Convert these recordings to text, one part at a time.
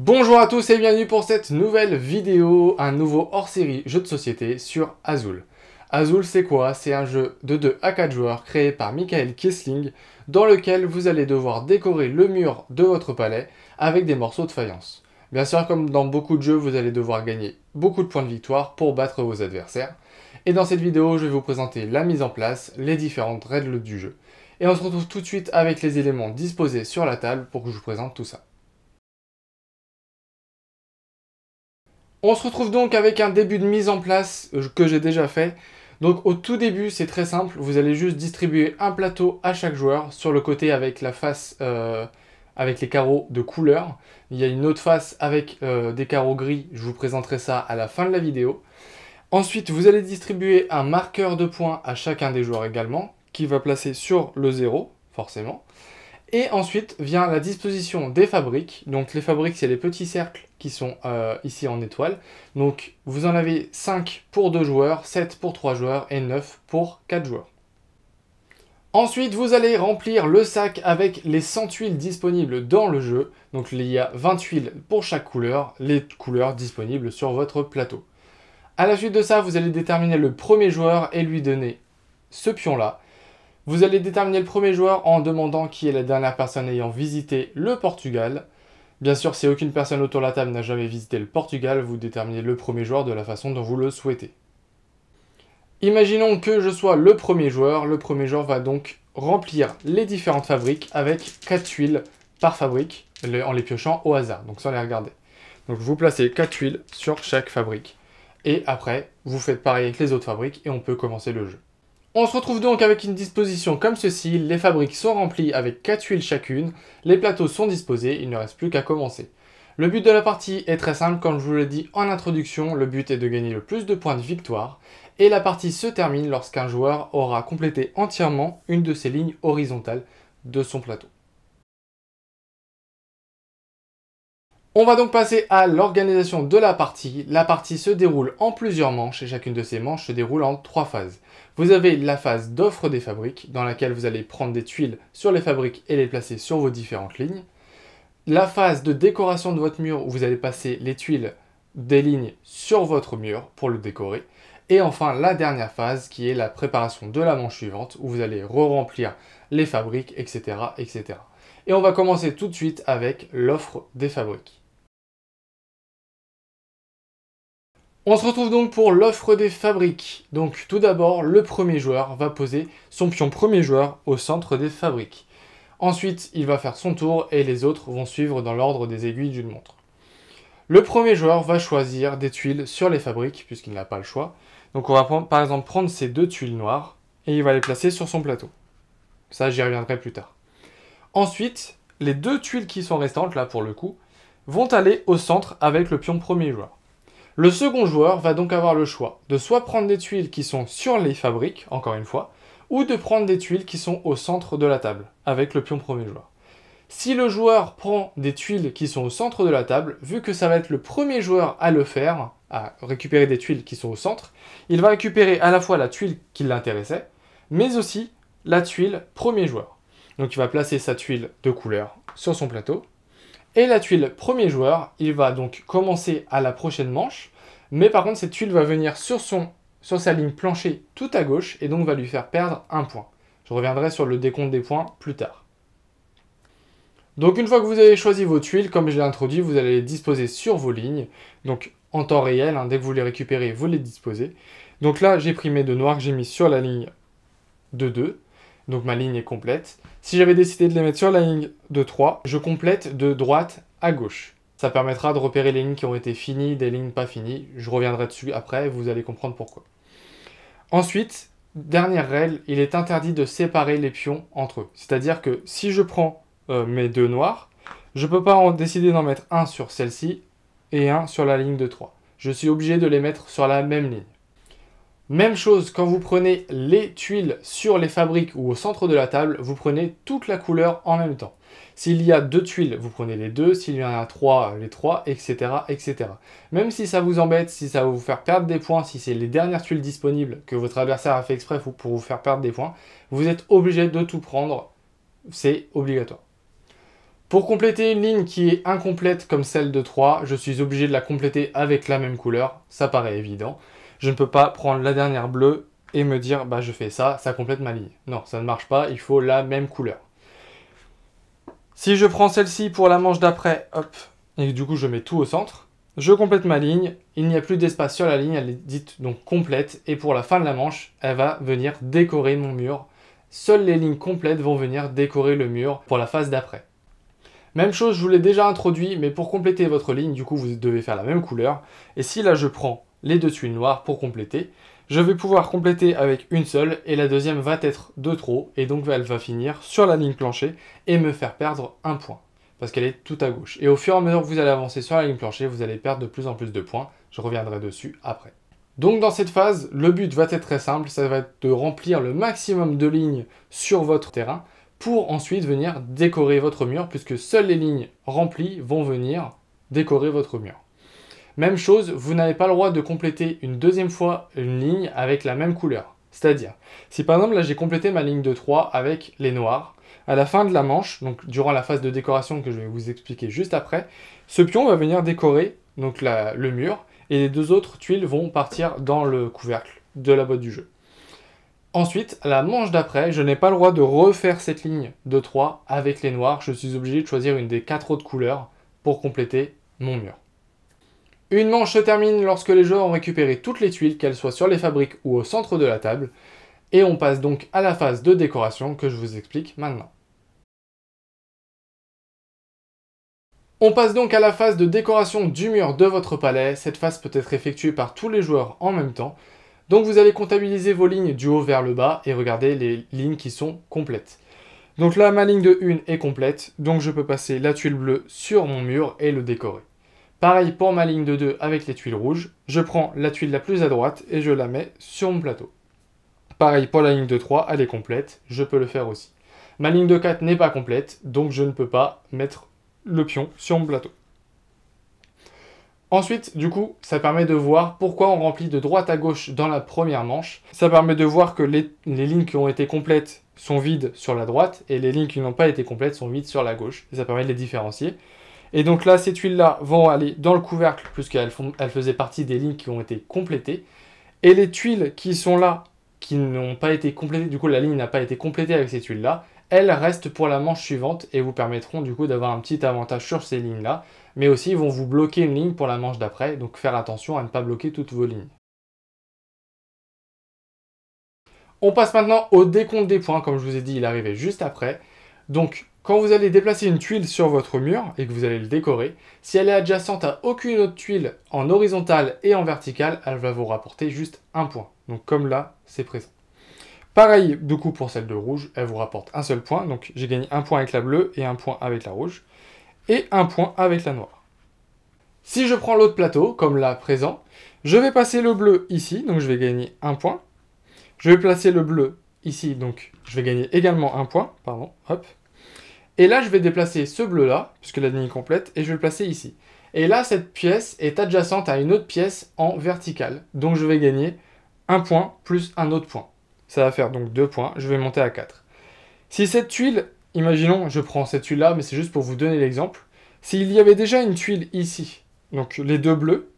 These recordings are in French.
Bonjour à tous et bienvenue pour cette nouvelle vidéo, un nouveau hors-série jeu de société sur Azul. Azul c'est quoi C'est un jeu de 2 à 4 joueurs créé par Michael Kissling dans lequel vous allez devoir décorer le mur de votre palais avec des morceaux de faïence. Bien sûr comme dans beaucoup de jeux vous allez devoir gagner beaucoup de points de victoire pour battre vos adversaires. Et dans cette vidéo je vais vous présenter la mise en place, les différentes règles du jeu. Et on se retrouve tout de suite avec les éléments disposés sur la table pour que je vous présente tout ça. On se retrouve donc avec un début de mise en place euh, que j'ai déjà fait. Donc au tout début, c'est très simple, vous allez juste distribuer un plateau à chaque joueur sur le côté avec la face euh, avec les carreaux de couleur. Il y a une autre face avec euh, des carreaux gris, je vous présenterai ça à la fin de la vidéo. Ensuite, vous allez distribuer un marqueur de points à chacun des joueurs également, qui va placer sur le 0, forcément. Et ensuite vient la disposition des fabriques. Donc les fabriques, c'est les petits cercles qui sont euh, ici en étoile. Donc vous en avez 5 pour 2 joueurs, 7 pour 3 joueurs et 9 pour 4 joueurs. Ensuite, vous allez remplir le sac avec les 100 huiles disponibles dans le jeu. Donc il y a 20 huiles pour chaque couleur, les couleurs disponibles sur votre plateau. À la suite de ça, vous allez déterminer le premier joueur et lui donner ce pion-là. Vous allez déterminer le premier joueur en demandant qui est la dernière personne ayant visité le Portugal. Bien sûr, si aucune personne autour de la table n'a jamais visité le Portugal, vous déterminez le premier joueur de la façon dont vous le souhaitez. Imaginons que je sois le premier joueur. Le premier joueur va donc remplir les différentes fabriques avec 4 tuiles par fabrique en les piochant au hasard, donc sans les regarder. Donc vous placez 4 tuiles sur chaque fabrique. Et après, vous faites pareil avec les autres fabriques et on peut commencer le jeu. On se retrouve donc avec une disposition comme ceci, les fabriques sont remplies avec 4 huiles chacune, les plateaux sont disposés, il ne reste plus qu'à commencer. Le but de la partie est très simple, comme je vous l'ai dit en introduction, le but est de gagner le plus de points de victoire, et la partie se termine lorsqu'un joueur aura complété entièrement une de ses lignes horizontales de son plateau. On va donc passer à l'organisation de la partie. La partie se déroule en plusieurs manches et chacune de ces manches se déroule en trois phases. Vous avez la phase d'offre des fabriques dans laquelle vous allez prendre des tuiles sur les fabriques et les placer sur vos différentes lignes. La phase de décoration de votre mur où vous allez passer les tuiles des lignes sur votre mur pour le décorer. Et enfin la dernière phase qui est la préparation de la manche suivante où vous allez re-remplir les fabriques, etc., etc. Et on va commencer tout de suite avec l'offre des fabriques. On se retrouve donc pour l'offre des fabriques. Donc tout d'abord, le premier joueur va poser son pion premier joueur au centre des fabriques. Ensuite, il va faire son tour et les autres vont suivre dans l'ordre des aiguilles d'une montre. Le premier joueur va choisir des tuiles sur les fabriques puisqu'il n'a pas le choix. Donc on va par exemple prendre ces deux tuiles noires et il va les placer sur son plateau. Ça, j'y reviendrai plus tard. Ensuite, les deux tuiles qui sont restantes, là pour le coup, vont aller au centre avec le pion premier joueur. Le second joueur va donc avoir le choix de soit prendre des tuiles qui sont sur les fabriques, encore une fois, ou de prendre des tuiles qui sont au centre de la table, avec le pion premier joueur. Si le joueur prend des tuiles qui sont au centre de la table, vu que ça va être le premier joueur à le faire, à récupérer des tuiles qui sont au centre, il va récupérer à la fois la tuile qui l'intéressait, mais aussi la tuile premier joueur. Donc il va placer sa tuile de couleur sur son plateau, et la tuile premier joueur, il va donc commencer à la prochaine manche. Mais par contre, cette tuile va venir sur, son, sur sa ligne planchée tout à gauche et donc va lui faire perdre un point. Je reviendrai sur le décompte des points plus tard. Donc une fois que vous avez choisi vos tuiles, comme je l'ai introduit, vous allez les disposer sur vos lignes. Donc en temps réel, hein, dès que vous les récupérez, vous les disposez. Donc là, j'ai pris de noir, que j'ai mis sur la ligne de 2. Donc ma ligne est complète. Si j'avais décidé de les mettre sur la ligne de 3, je complète de droite à gauche. Ça permettra de repérer les lignes qui ont été finies, des lignes pas finies. Je reviendrai dessus après, vous allez comprendre pourquoi. Ensuite, dernière règle, il est interdit de séparer les pions entre eux. C'est-à-dire que si je prends euh, mes deux noirs, je ne peux pas en décider d'en mettre un sur celle-ci et un sur la ligne de 3. Je suis obligé de les mettre sur la même ligne. Même chose quand vous prenez les tuiles sur les fabriques ou au centre de la table, vous prenez toute la couleur en même temps. S'il y a deux tuiles, vous prenez les deux, s'il y en a trois, les trois, etc., etc. Même si ça vous embête, si ça va vous faire perdre des points, si c'est les dernières tuiles disponibles que votre adversaire a fait exprès pour vous faire perdre des points, vous êtes obligé de tout prendre, c'est obligatoire. Pour compléter une ligne qui est incomplète comme celle de 3, je suis obligé de la compléter avec la même couleur, ça paraît évident je ne peux pas prendre la dernière bleue et me dire bah je fais ça, ça complète ma ligne. Non, ça ne marche pas, il faut la même couleur. Si je prends celle-ci pour la manche d'après, hop, et du coup je mets tout au centre, je complète ma ligne, il n'y a plus d'espace sur la ligne, elle est dite donc complète, et pour la fin de la manche, elle va venir décorer mon mur. Seules les lignes complètes vont venir décorer le mur pour la phase d'après. Même chose, je vous l'ai déjà introduit, mais pour compléter votre ligne, du coup, vous devez faire la même couleur. Et si là, je prends les deux tuiles noires pour compléter. Je vais pouvoir compléter avec une seule et la deuxième va être de trop et donc elle va finir sur la ligne planchée et me faire perdre un point parce qu'elle est tout à gauche. Et au fur et à mesure que vous allez avancer sur la ligne planchée, vous allez perdre de plus en plus de points. Je reviendrai dessus après. Donc dans cette phase, le but va être très simple, ça va être de remplir le maximum de lignes sur votre terrain pour ensuite venir décorer votre mur puisque seules les lignes remplies vont venir décorer votre mur. Même chose, vous n'avez pas le droit de compléter une deuxième fois une ligne avec la même couleur. C'est-à-dire, si par exemple là j'ai complété ma ligne de 3 avec les noirs, à la fin de la manche, donc durant la phase de décoration que je vais vous expliquer juste après, ce pion va venir décorer donc le mur et les deux autres tuiles vont partir dans le couvercle de la boîte du jeu. Ensuite, à la manche d'après, je n'ai pas le droit de refaire cette ligne de 3 avec les noirs, je suis obligé de choisir une des quatre autres couleurs pour compléter mon mur. Une manche se termine lorsque les joueurs ont récupéré toutes les tuiles, qu'elles soient sur les fabriques ou au centre de la table, et on passe donc à la phase de décoration que je vous explique maintenant. On passe donc à la phase de décoration du mur de votre palais. Cette phase peut être effectuée par tous les joueurs en même temps. Donc vous allez comptabiliser vos lignes du haut vers le bas et regarder les lignes qui sont complètes. Donc là, ma ligne de 1 est complète, donc je peux passer la tuile bleue sur mon mur et le décorer. Pareil pour ma ligne de 2 avec les tuiles rouges, je prends la tuile la plus à droite et je la mets sur mon plateau. Pareil pour la ligne de 3, elle est complète, je peux le faire aussi. Ma ligne de 4 n'est pas complète, donc je ne peux pas mettre le pion sur mon plateau. Ensuite, du coup, ça permet de voir pourquoi on remplit de droite à gauche dans la première manche. Ça permet de voir que les, lignes qui ont été complètes sont vides sur la droite et les lignes qui n'ont pas été complètes sont vides sur la gauche. ça permet de les différencier. Et donc là, ces tuiles-là vont aller dans le couvercle, puisqu'elles elles faisaient partie des lignes qui ont été complétées. Et les tuiles qui sont là, qui n'ont pas été complétées, du coup la ligne n'a pas été complétée avec ces tuiles-là, elles restent pour la manche suivante et vous permettront du coup d'avoir un petit avantage sur ces lignes-là, mais aussi vont vous bloquer une ligne pour la manche d'après, donc faire attention à ne pas bloquer toutes vos lignes. On passe maintenant au décompte des points, comme je vous ai dit, il arrivait juste après. Donc quand vous allez déplacer une tuile sur votre mur et que vous allez le décorer, si elle est adjacente à aucune autre tuile en horizontale et en verticale, elle va vous rapporter juste un point. Donc comme là, c'est présent. Pareil, du coup, pour celle de rouge, elle vous rapporte un seul point. Donc j'ai gagné un point avec la bleue et un point avec la rouge. Et un point avec la noire. Si je prends l'autre plateau, comme là présent, je vais passer le bleu ici, donc je vais gagner un point. Je vais placer le bleu ici, donc je vais gagner également un point. Pardon, hop. Et là, je vais déplacer ce bleu-là, puisque la ligne est complète, et je vais le placer ici. Et là, cette pièce est adjacente à une autre pièce en verticale. Donc, je vais gagner un point plus un autre point. Ça va faire donc deux points. Je vais monter à 4. Si cette tuile, imaginons, je prends cette tuile-là, mais c'est juste pour vous donner l'exemple. S'il y avait déjà une tuile ici, donc les deux bleus,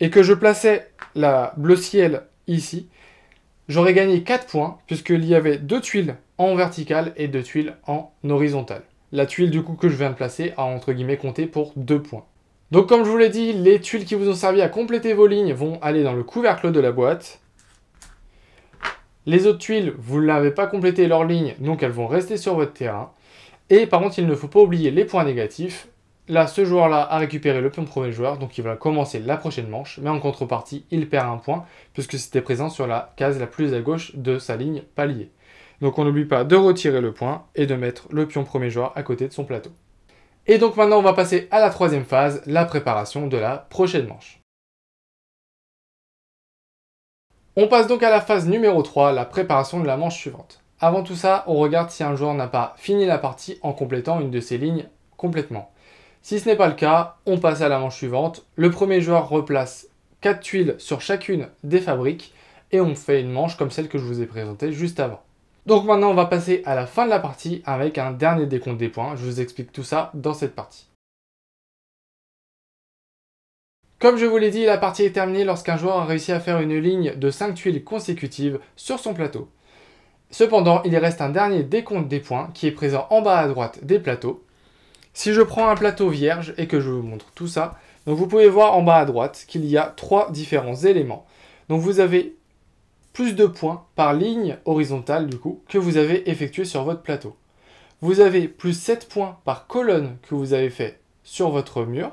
et que je plaçais la bleu ciel ici, j'aurais gagné 4 points, puisqu'il y avait deux tuiles en verticale et deux tuiles en horizontale la tuile du coup que je viens de placer a entre guillemets compté pour 2 points. Donc comme je vous l'ai dit, les tuiles qui vous ont servi à compléter vos lignes vont aller dans le couvercle de la boîte. Les autres tuiles, vous l'avez pas complété leur ligne, donc elles vont rester sur votre terrain. Et par contre, il ne faut pas oublier les points négatifs. Là, ce joueur-là a récupéré le pion premier joueur, donc il va commencer la prochaine manche, mais en contrepartie, il perd un point, puisque c'était présent sur la case la plus à gauche de sa ligne palier. Donc on n'oublie pas de retirer le point et de mettre le pion premier joueur à côté de son plateau. Et donc maintenant on va passer à la troisième phase, la préparation de la prochaine manche. On passe donc à la phase numéro 3, la préparation de la manche suivante. Avant tout ça, on regarde si un joueur n'a pas fini la partie en complétant une de ses lignes complètement. Si ce n'est pas le cas, on passe à la manche suivante. Le premier joueur replace 4 tuiles sur chacune des fabriques et on fait une manche comme celle que je vous ai présentée juste avant. Donc maintenant, on va passer à la fin de la partie avec un dernier décompte des points. Je vous explique tout ça dans cette partie. Comme je vous l'ai dit, la partie est terminée lorsqu'un joueur a réussi à faire une ligne de 5 tuiles consécutives sur son plateau. Cependant, il reste un dernier décompte des points qui est présent en bas à droite des plateaux. Si je prends un plateau vierge et que je vous montre tout ça, donc vous pouvez voir en bas à droite qu'il y a trois différents éléments. Donc vous avez plus de points par ligne horizontale du coup que vous avez effectué sur votre plateau. Vous avez plus 7 points par colonne que vous avez fait sur votre mur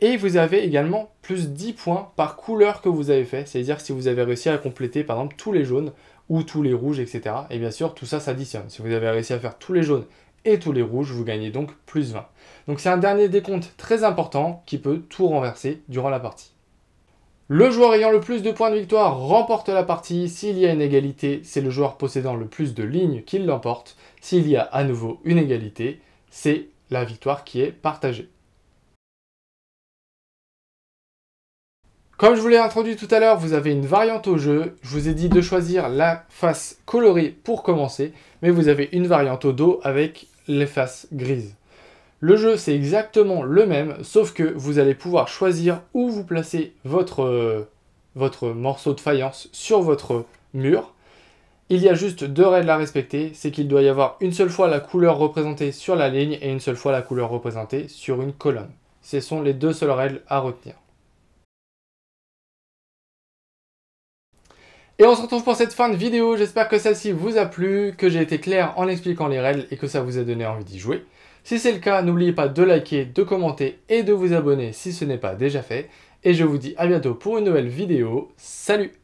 et vous avez également plus 10 points par couleur que vous avez fait, c'est-à-dire si vous avez réussi à compléter par exemple tous les jaunes ou tous les rouges, etc. Et bien sûr, tout ça s'additionne. Si vous avez réussi à faire tous les jaunes et tous les rouges, vous gagnez donc plus 20. Donc c'est un dernier décompte très important qui peut tout renverser durant la partie. Le joueur ayant le plus de points de victoire remporte la partie. S'il y a une égalité, c'est le joueur possédant le plus de lignes qui l'emporte. S'il y a à nouveau une égalité, c'est la victoire qui est partagée. Comme je vous l'ai introduit tout à l'heure, vous avez une variante au jeu. Je vous ai dit de choisir la face colorée pour commencer, mais vous avez une variante au dos avec les faces grises. Le jeu, c'est exactement le même, sauf que vous allez pouvoir choisir où vous placez votre, euh, votre morceau de faïence sur votre mur. Il y a juste deux règles à respecter, c'est qu'il doit y avoir une seule fois la couleur représentée sur la ligne et une seule fois la couleur représentée sur une colonne. Ce sont les deux seules règles à retenir. Et on se retrouve pour cette fin de vidéo, j'espère que celle-ci vous a plu, que j'ai été clair en expliquant les règles et que ça vous a donné envie d'y jouer. Si c'est le cas, n'oubliez pas de liker, de commenter et de vous abonner si ce n'est pas déjà fait. Et je vous dis à bientôt pour une nouvelle vidéo. Salut